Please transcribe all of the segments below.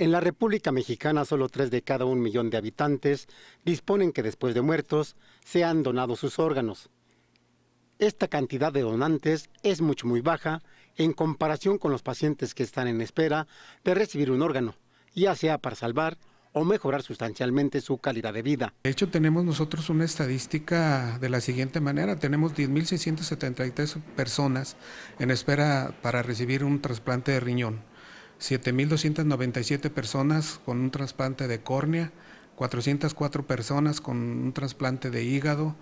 En la República Mexicana, solo tres de cada un millón de habitantes disponen que después de muertos se han donado sus órganos. Esta cantidad de donantes es mucho muy baja en comparación con los pacientes que están en espera de recibir un órgano, ya sea para salvar o mejorar sustancialmente su calidad de vida. De hecho, tenemos nosotros una estadística de la siguiente manera. Tenemos 10.673 personas en espera para recibir un trasplante de riñón. 7.297 personas con un trasplante de córnea, 404 personas con un trasplante de hígado,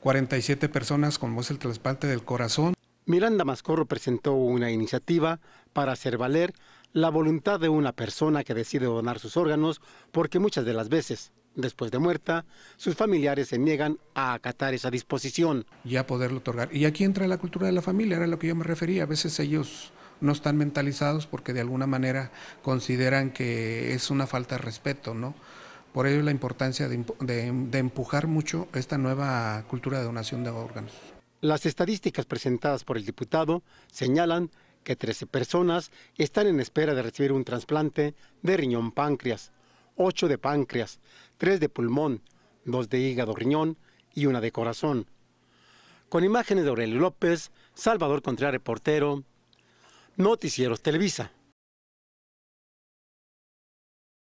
47 personas con voz el trasplante del corazón. Miranda Mascorro presentó una iniciativa para hacer valer la voluntad de una persona que decide donar sus órganos porque muchas de las veces, después de muerta, sus familiares se niegan a acatar esa disposición. Y a poderlo otorgar. Y aquí entra la cultura de la familia, era lo que yo me refería. A veces ellos no están mentalizados porque de alguna manera consideran que es una falta de respeto, ¿no? Por ello la importancia de, empujar mucho esta nueva cultura de donación de órganos. Las estadísticas presentadas por el diputado señalan que 13 personas están en espera de recibir un trasplante de riñón páncreas, 8 de páncreas, 3 de pulmón, 2 de hígado riñón y una de corazón. Con imágenes de Aurelio López, Salvador Contreras, reportero, Noticieros Televisa.